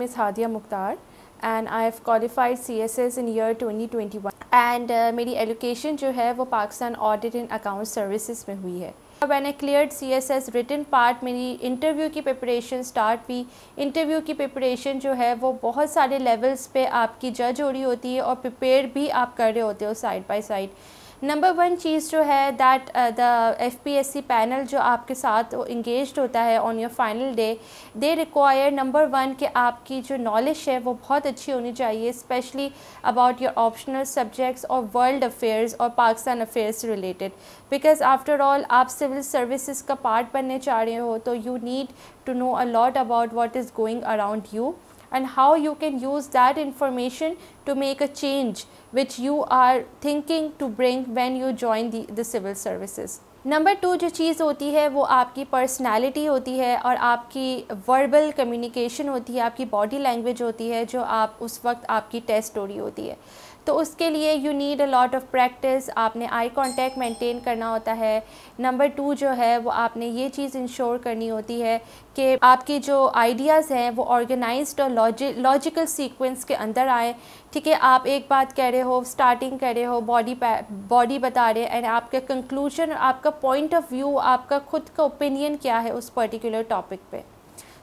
Ms. Hadia Mukhtar and I have qualified CSS in year 2021 and uh, मेरी allocation जो है वो Pakistan audit and account services में हुई है अब मैंने cleared C S S written part मेरी इंटरव्यू की प्रिपरेशन स्टार्ट हुई इंटरव्यू की प्रिपरेशन जो है वो बहुत सारे लेवल्स पे आपकी जज हो रही होती है और प्रिपेयर भी आप कर रहे होते हो side by side number one चीज़ जो है that the F P S C panel जो आपके साथ इंगेज होता है on your final day they require number one कि आपकी जो नॉलेज है वो बहुत अच्छी होनी चाहिए specially about your optional subjects और वर्ल्ड अफेयर्स और Pakistan affairs related because after all आप सिविल सर्विसज़ का पार्ट बनने चाह रहे हो तो you need to know a lot about what is going around you and how you can use that information to make a change which you are thinking to bring when you join the, the civil services. Number two जो चीज़ होती है वो आपकी personality होती है और आपकी वर्बल कम्युनिकेशन होती है आपकी बॉडी लैंग्वेज होती है जो आप उस वक्त आपकी टेस्ट हो होती है तो उसके लिए you need a lot of practice आपने आई कांटेक्ट मेंटेन करना होता है नंबर टू जो है वो आपने ये चीज़ इंश्योर करनी होती है कि आपकी जो आइडियाज़ हैं वो ऑर्गेनाइज्ड और लॉजिकल सीक्वेंस के अंदर आए ठीक है आप एक बात कह रहे हो स्टार्टिंग कह रहे हो बॉडी बॉडी बता रहे हैं एंड आपका कंक्लूजन आपका पॉइंट ऑफ व्यू आपका खुद का ओपिनियन क्या है उस पर्टिकुलर टॉपिक पर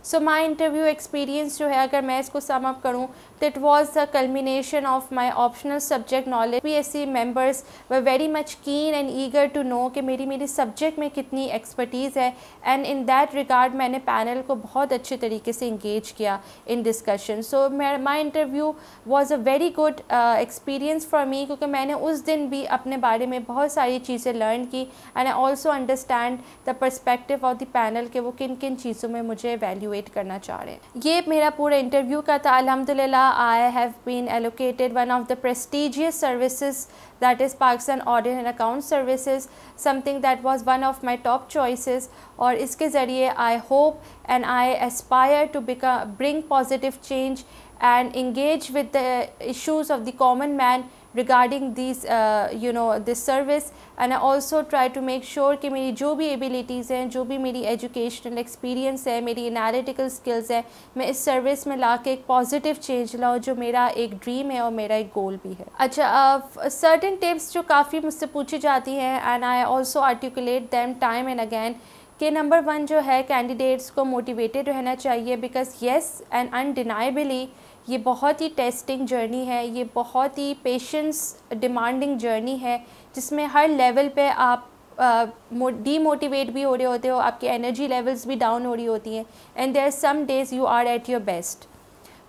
सो माई इंटरव्यू एक्सपीरियंस जो है अगर मैं इसको सम अप करूँ तो it was the culmination of my optional subject knowledge P S C members were very much keen and eager to know कि मेरी मेरी सब्जेक्ट में कितनी एक्सपर्टीज़ है एंड इन दैट रिगार्ड मैंने पैनल को बहुत अच्छे तरीके से इंगेज किया in discussion so my interview was a very good experience for me क्योंकि मैंने उस दिन भी अपने बारे में बहुत सारी चीज़ें लर्न की and I also understand the perspective of the panel के वो किन किन चीज़ों में मुझे वैल्यू वेट करना चाह रहे हैं ये मेरा पूरा इंटरव्यू का था अलहमदिल्ला I have been allocated one of the prestigious services that is Pakistan audit and account services something that was one of my top choices और इसके ज़रिए I hope and I aspire to become bring positive change and engage with the issues of the common man regarding this you know this service and I also try to make sure कि मेरी जो भी abilities हैं जो भी मेरी educational experience है मेरी एनालिटिकल स्किल्स हैं मैं इस सर्विस में ला के एक पॉजिटिव चेंज लाऊँ जो मेरा एक ड्रीम है और मेरा एक गोल भी है अच्छा सर्टन uh, टिप्स जो काफ़ी मुझसे पूछी जाती हैं and I also articulate them time and again के नंबर वन जो है कैंडिडेट्स को मोटिवेटेड रहना चाहिए बिकॉज येस एंड अनडिनाइबली ये बहुत ही टेस्टिंग जर्नी है ये बहुत ही पेशेंस डिमांडिंग जर्नी है जिसमें हर लेवल पे आप डीमोटिवेट uh, भी हो रहे होते हो आपकी एनर्जी लेवल्स भी डाउन हो रही होती हैं and there some days you are at your best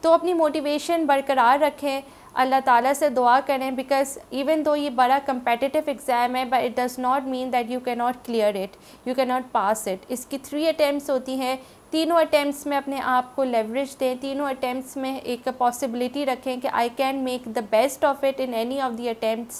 तो अपनी मोटिवेशन बरकरार रखें अल्लाह ताला से दुआ करें बिकॉज़ इवन दो ये बड़ा कम्पटिटिव एग्ज़ाम है but it does not mean that you can not clear it you can not pass it इसकी थ्री अटैम्प्ट होती हैं तीनों अटैम्प्ट में अपने आप को लेवरेज दें तीनों अटैम्प्ट में एक पॉसिबिलिटी रखें कि I can make the best of it in any of the attempt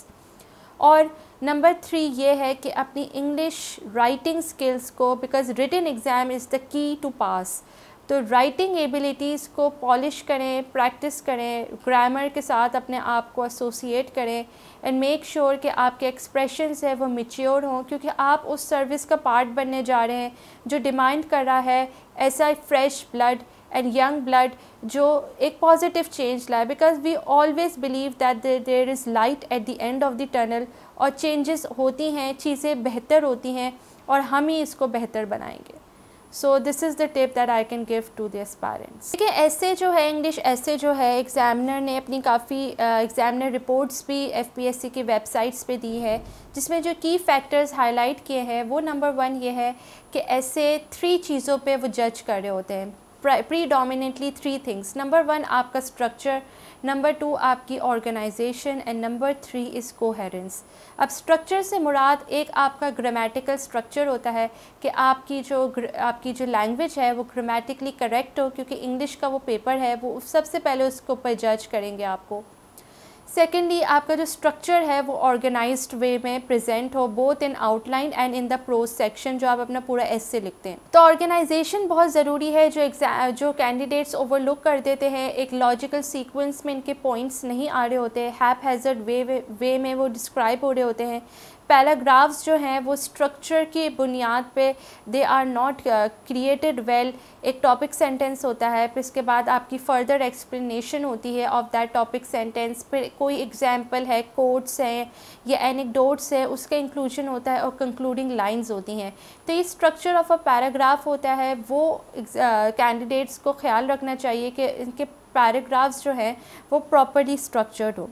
और नंबर थ्री ये है कि अपनी इंग्लिश राइटिंग स्किल्स को because written exam is the key to pass तो राइटिंग एबिलिटीज़ को पॉलिश करें प्रैक्टिस करें ग्रामर के साथ अपने आप को एसोसिएट करें एंड मेक श्योर कि आपके एक्सप्रेशंस है वो मिच्योर हों क्योंकि आप उस सर्विस का पार्ट बनने जा रहे हैं जो डिमांड कर रहा है ऐसा fresh blood and young blood जो एक पॉजिटिव चेंज लाए because we always believe that there is light at the end of the tunnel और चेंजेस होती हैं चीज़ें बेहतर होती हैं और हम ही इसको बेहतर बनाएंगे so this is the tip that I can give to this parents देखिए ऐसे जो है इंग्लिश ऐसे जो है एग्ज़ामिनर ने अपनी काफ़ी एग्ज़ामिनर रिपोर्ट्स भी एफ पी एस सी की वेबसाइट्स पर दी है जिसमें जो की फैक्टर्स हाईलाइट किए हैं वो नंबर वन ये है कि ऐसे थ्री चीज़ों पर वो जज कर रहे होते हैं predominantly three things number one आपका स्ट्रक्चर नंबर टू आपकी organisation and number three is coherence अब स्ट्रक्चर से मुराद एक आपका ग्रामेटिकल स्ट्रक्चर होता है कि आपकी जो आपकी जो लैंग्वेज है वो ग्रामेटिकली करेक्ट हो क्योंकि इंग्लिश का वो पेपर है वो सबसे पहले उसके ऊपर जज करेंगे आपको सेकेंडली आपका जो स्ट्रक्चर है वो ऑर्गेनाइज वे में प्रेजेंट हो both in outline and in the prose section जो आप अपना पूरा एस से लिखते हैं तो ऑर्गेनाइजेशन बहुत ज़रूरी है जो एग्जाम जो कैंडिडेट्स ओवरलुक कर देते हैं एक लॉजिकल सीक्वेंस में इनके पॉइंट्स नहीं आ रहे होते हैप हैजर्ड वे वे में वो डिस्क्राइब हो रहे होते हैं पैराग्राफ्स जो हैं वो स्ट्रक्चर की बुनियाद पे they are not created well एक टॉपिक सेंटेंस होता है फिर इसके बाद आपकी फ़र्दर एक्सप्लेनेशन होती है ऑफ दैट टॉपिक सेंटेंस फिर कोई एग्जाम्पल है कोड्स हैं या एनिकडोट्स हैं उसका इंक्लूजन होता है और कंक्लूडिंग लाइंस होती हैं तो ये स्ट्रक्चर ऑफ अ पैराग्राफ होता है वो कैंडिडेट्स uh, को ख्याल रखना चाहिए कि इनके पैराग्राफ्स जो हैं वो प्रॉपरली स्ट्रक्चर्ड हो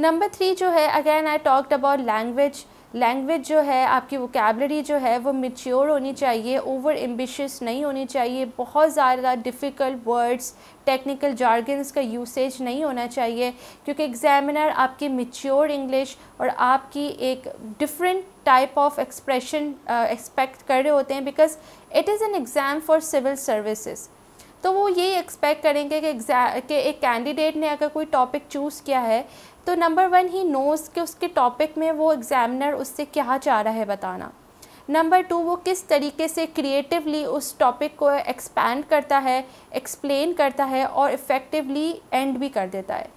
नंबर थ्री जो है again I talked about language language जो है आपकी वोकेबलरी जो है वो मिच्योर होनी चाहिए ओवर एम्बिशस नहीं होनी चाहिए बहुत ज़्यादा डिफ़िकल्ट वर्ड्स टेक्निकल जार्गन्स का यूसेज नहीं होना चाहिए क्योंकि एग्जामिनर आपकी मिच्योर इंग्लिश और आपकी एक different type of expression expect कर रहे होते हैं because it is an exam for civil services तो वो ये एक्सपेक्ट करेंगे कि एग्जाम के एक कैंडिडेट ने अगर कोई टॉपिक चूज़ किया है तो नंबर वन ही नोज़ कि उसके टॉपिक में वो एग्ज़ामिनर उससे क्या चाह रहा है बताना नंबर टू वो किस तरीके से क्रिएटिवली उस टॉपिक को एक्सपैंड करता है एक्सप्लेन करता है और इफ़ेक्टिवली एंड भी कर देता है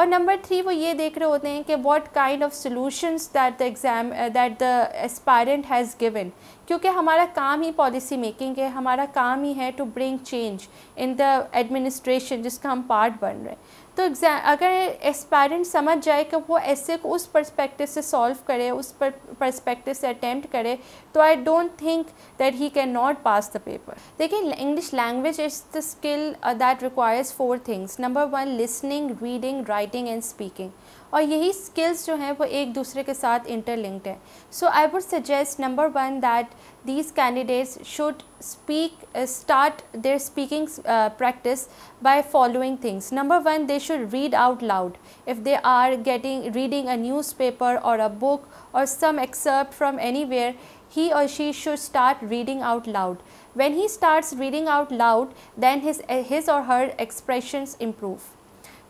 और नंबर थ्री वो ये देख रहे होते हैं कि what kind of solutions that the exam that the aspirant has given क्योंकि हमारा काम ही पॉलिसी मेकिंग है हमारा काम ही है to bring change in the administration जिसका हम पार्ट बन रहे हैं तो एग्जाम अगर एस्पायरेंट समझ जाए कि वो ऐसे को उस पर्सपेक्टिव से सॉल्व करे उस पर पर्सपेक्टिव से अटैम्प्ट करे तो I don't think that he can not pass the paper देखिए English language is the skill that requires four things number one listening reading writing and speaking और यही स्किल्स जो हैं वो एक दूसरे के साथ इंटरलिंक्ड है so I would suggest these candidates should uh, start their speaking uh, practice by following things number 1 they should read out loud if they are getting reading a newspaper or a book or some excerpt from anywhere he or she should start reading out loud when he starts reading out loud then his his or her expressions improve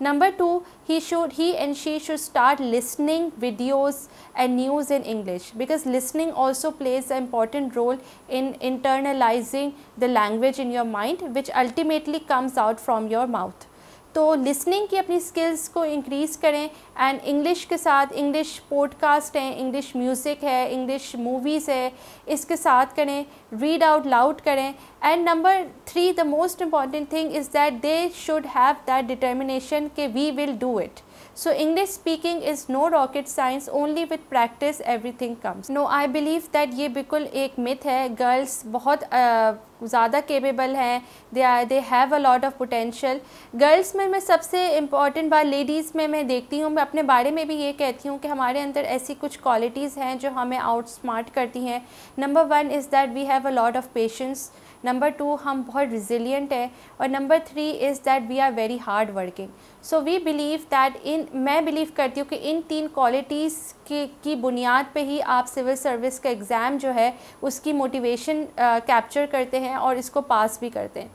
Number two, he should he and she should start listening videos and news in English because listening also plays an important role in internalizing the language in your mind which ultimately comes out from your mouth. तो listening की अपनी skills को increase करें and English के साथ English podcast हैं English music है English movies है इसके साथ करें रीड आउट लाउड करें and number three the most important thing is that they should have that determination के we will do it English speaking is no rocket science only with practice everything comes no I believe that ये बिल्कुल एक myth है girls बहुत uh, ज़्यादा capable हैं they are they have a lot of potential girls में मैं सबसे इम्पॉर्टेंट बात लेडीज़ में मैं देखती हूँ मैं अपने बारे में भी ये कहती हूँ कि हमारे अंदर ऐसी कुछ क्वालिटीज़ हैं जो हमें आउट स्मार्ट करती हैं number one is that we have a lot of patience number two हम बहुत रिजिलियंट हैं और number three is that we are very hard working so we believe that in मैं बिलीव करती हूँ कि इन तीन क्वालिटीज़ के की बुनियाद पे ही आप सिविल सर्विस का एग्ज़ाम जो है उसकी मोटिवेशन कैप्चर करते हैं हैं और इसको पास भी करते हैं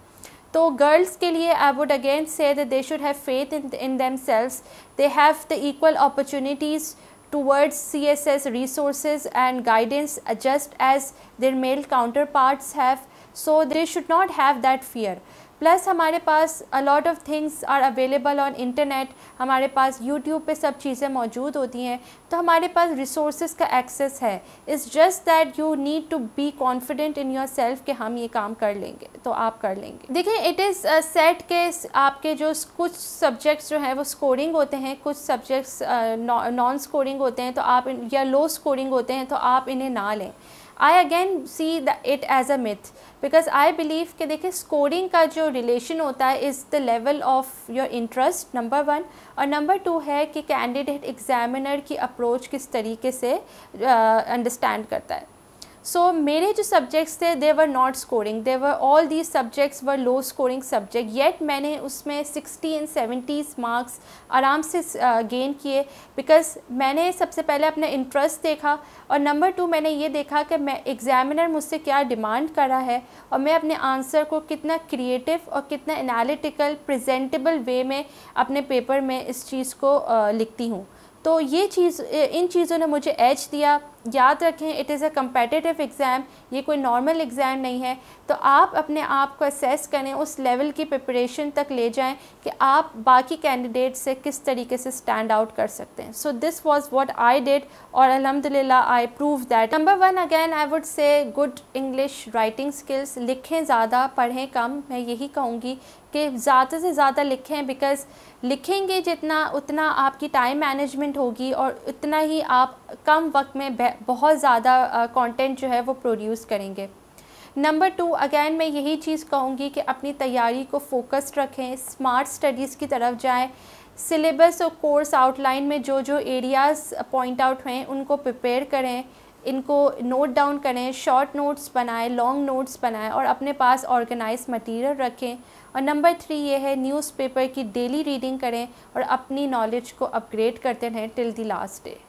तो गर्ल्स के लिए I would again say that they should have faith in in themselves they have the equal opportunities towards C S S resource and guidance just as their male counterparts have so they should not have that fear plus हमारे पास a lot of things are available on internet हमारे पास YouTube पे सब चीज़ें मौजूद होती हैं तो हमारे पास रिसोर्स का एक्सेस है it's just that you need to be confident in yourself कि हम ये काम कर लेंगे तो आप कर लेंगे देखिए इट इज़ सेट के आपके जो कुछ सब्जेक्ट्स जो हैं वो स्कोरिंग होते हैं कुछ सब्जेक्ट्स नॉन स्कोरिंग होते हैं तो आप या लो स्कोरिंग होते हैं तो आप इन्हें ना लें I again see the it as a myth because I believe कि देखिए स्कोरिंग का जो रिलेशन होता है is the level of your interest number one और नंबर टू है कि कैंडिडेट एग्जामिनर की अप्रोच किस तरीके से अंडरस्टैंड uh, करता है सो मेरे जो सब्जेक्ट्स थे they were not scoring they were all these subjects were low scoring subject yet मैंने उसमें सिक्सटी एंड सेवेंटीज़ मार्क्स आराम से गेन uh, किए बिकॉज मैंने सबसे पहले अपना इंटरेस्ट देखा और नंबर टू मैंने ये देखा कि मैं एग्ज़ामिनर मुझसे क्या डिमांड कर रहा है और मैं अपने आंसर को कितना क्रिएटिव और कितना एनालिटिकल प्रजेंटेबल वे में अपने पेपर में इस चीज़ को uh, लिखती हूँ तो ये चीज़ इन चीज़ों ने मुझे एज दिया याद रखें it is a competitive exam ये कोई नॉर्मल एग्ज़ाम नहीं है तो आप अपने आप को असेस करें उस लेवल की प्रिपरेशन तक ले जाएं कि आप बाकी कैंडिडेट से किस तरीके से स्टैंड आउट कर सकते हैं so this was what I did और अलहमदिल्ला I prove that number one again I would say good English writing skills लिखें ज़्यादा पढ़ें कम मैं यही कहूँगी कि ज़्यादा से ज़्यादा लिखें बिकॉज़ लिखेंगे जितना उतना आपकी टाइम मैनेजमेंट होगी और उतना ही आप कम वक्त में बहुत ज़्यादा कंटेंट जो है वो प्रोड्यूस करेंगे नंबर टू अगेन मैं यही चीज़ कहूँगी कि अपनी तैयारी को फोकस्ड रखें स्मार्ट स्टडीज़ की तरफ जाएं सिलेबस और कोर्स आउटलाइन में जो जो एरियाज़ पॉइंट आउट हैं उनको प्रिपेयर करें इनको नोट डाउन करें शॉर्ट नोट्स बनाएं लॉन्ग नोट्स बनाएं और अपने पास ऑर्गेनाइज मटेरियल रखें और नंबर थ्री ये है न्यूज़पेपर की डेली रीडिंग करें और अपनी नॉलेज को अपग्रेड करते रहें टिल दी लास्ट डे